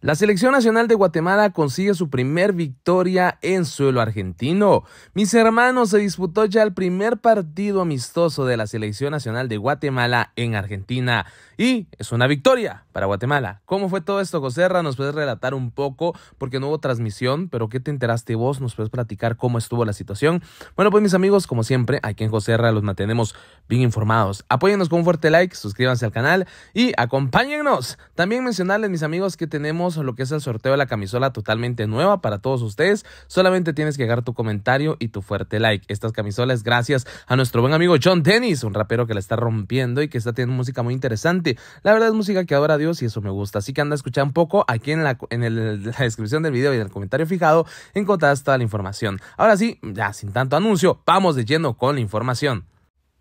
La selección nacional de Guatemala consigue su primer victoria en suelo argentino. Mis hermanos, se disputó ya el primer partido amistoso de la selección nacional de Guatemala en Argentina y es una victoria para Guatemala. ¿Cómo fue todo esto, Joserra? Nos puedes relatar un poco porque no hubo transmisión, pero ¿qué te enteraste vos? Nos puedes platicar cómo estuvo la situación. Bueno, pues mis amigos, como siempre, aquí en Joserra los mantenemos bien informados. Apóyennos con un fuerte like, suscríbanse al canal y acompáñennos. También mencionarles, mis amigos, que tenemos lo que es el sorteo de la camisola totalmente nueva para todos ustedes. Solamente tienes que dejar tu comentario y tu fuerte like. Estas camisolas gracias a nuestro buen amigo John Dennis, un rapero que la está rompiendo y que está teniendo música muy interesante. La verdad es música que adora a Dios y eso me gusta. Así que anda a escuchar un poco aquí en la, en la descripción del video y en el comentario fijado encontrarás toda la información. Ahora sí, ya sin tanto anuncio, vamos de lleno con la información.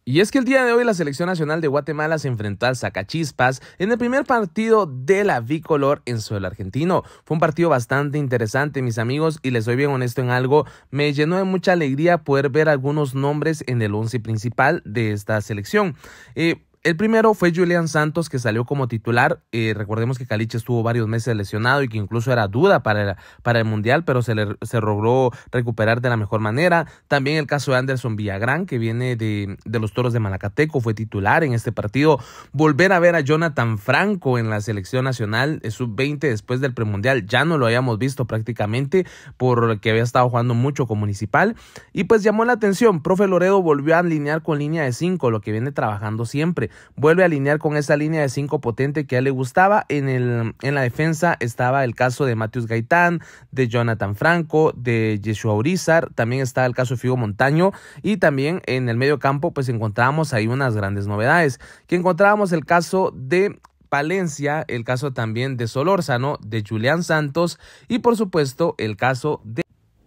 Y es que el día de hoy la selección nacional de Guatemala se enfrentó al Zacachispas en el primer partido de la bicolor en suelo argentino. Fue un partido bastante interesante, mis amigos, y les soy bien honesto en algo, me llenó de mucha alegría poder ver algunos nombres en el once principal de esta selección. Eh, el primero fue Julian Santos, que salió como titular. Eh, recordemos que Caliche estuvo varios meses lesionado y que incluso era duda para el, para el Mundial, pero se, se logró recuperar de la mejor manera. También el caso de Anderson Villagrán, que viene de, de, los Toros de Malacateco, fue titular en este partido. Volver a ver a Jonathan Franco en la selección nacional eh, sub-20 después del premundial, ya no lo habíamos visto prácticamente porque había estado jugando mucho con Municipal. Y pues llamó la atención, profe Loredo volvió a alinear con línea de 5, lo que viene trabajando siempre vuelve a alinear con esa línea de cinco potente que ya le gustaba. En, el, en la defensa estaba el caso de Matius Gaitán, de Jonathan Franco, de Yeshua Urizar, también estaba el caso de Figo Montaño y también en el medio campo pues encontrábamos ahí unas grandes novedades, que encontrábamos el caso de Palencia, el caso también de Solórzano, de Julián Santos y por supuesto el caso de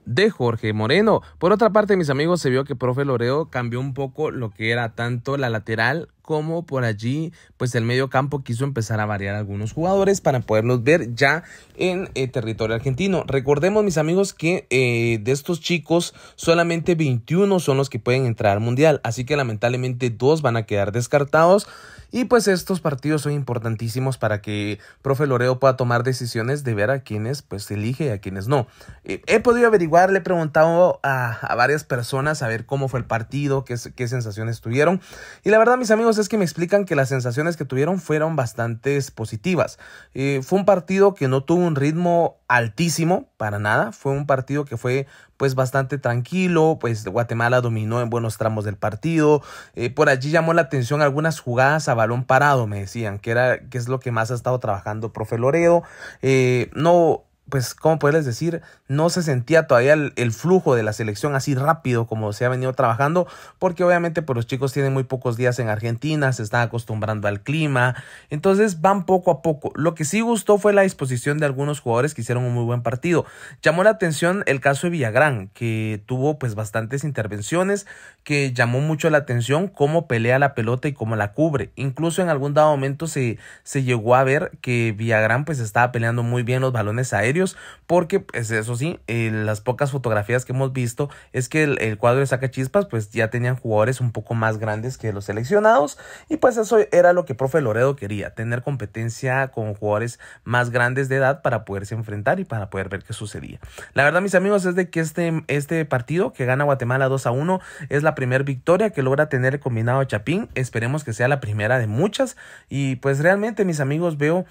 de Jorge Moreno. Por otra parte, mis amigos, se vio que profe Loreo cambió un poco lo que era tanto la lateral como por allí, pues el medio campo quiso empezar a variar algunos jugadores para poderlos ver ya en eh, territorio argentino. Recordemos, mis amigos, que eh, de estos chicos, solamente 21 son los que pueden entrar al mundial, así que lamentablemente dos van a quedar descartados. Y pues estos partidos son importantísimos para que profe Loreo pueda tomar decisiones de ver a quienes pues elige y a quienes no. Eh, he podido averiguar, le he preguntado a, varias personas a ver cómo fue el partido, qué, qué sensaciones tuvieron. Y la verdad, mis amigos, es que me explican que las sensaciones que tuvieron fueron bastante positivas. Eh, fue un partido que no tuvo un ritmo altísimo para nada. Fue un partido que fue pues bastante tranquilo, pues Guatemala dominó en buenos tramos del partido. Eh, por allí llamó la atención algunas jugadas a balón parado, me decían, que era que es lo que más ha estado trabajando profe Loredo. Eh, no pues, ¿cómo puedes decir? No se sentía todavía el, flujo de la selección así rápido como se ha venido trabajando, porque obviamente pues, los chicos tienen muy pocos días en Argentina, se están acostumbrando al clima, entonces van poco a poco. Lo que sí gustó fue la disposición de algunos jugadores que hicieron un muy buen partido. Llamó la atención el caso de Villagrán, que tuvo pues bastantes intervenciones, que llamó mucho la atención cómo pelea la pelota y cómo la cubre. Incluso en algún dado momento se, se llegó a ver que Villagrán pues estaba peleando muy bien los balones aéreos porque pues, eso sí, eh, las pocas fotografías que hemos visto es que el, cuadro de chispas pues ya tenían jugadores un poco más grandes que los seleccionados y pues eso era lo que profe Loredo quería, tener competencia con jugadores más grandes de edad para poderse enfrentar y para poder ver qué sucedía. La verdad mis amigos es de que este, este partido que gana Guatemala 2 a 1 es la primera victoria que logra tener el combinado Chapín, esperemos que sea la primera de muchas y pues realmente mis amigos veo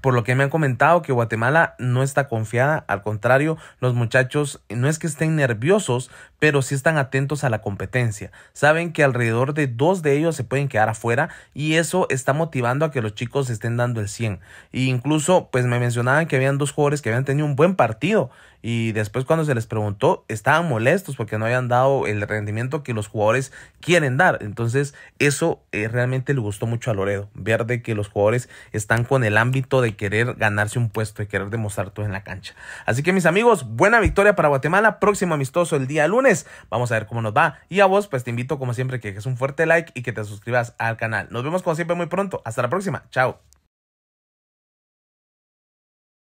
por lo que me han comentado que Guatemala no está confiada, al contrario, los muchachos no es que estén nerviosos, pero sí están atentos a la competencia. Saben que alrededor de dos de ellos se pueden quedar afuera y eso está motivando a que los chicos estén dando el 100. E incluso, pues me mencionaban que habían dos jugadores que habían tenido un buen partido y después cuando se les preguntó estaban molestos porque no habían dado el rendimiento que los jugadores quieren dar. Entonces eso eh, realmente le gustó mucho a Loredo, ver de que los jugadores están con el ámbito de querer ganarse un puesto, y querer demostrar todo en la cancha. Así que mis amigos, buena victoria para Guatemala, próximo amistoso el día lunes, vamos a ver cómo nos va. Y a vos pues te invito como siempre que dejes un fuerte like y que te suscribas al canal. Nos vemos como siempre muy pronto, hasta la próxima, chao.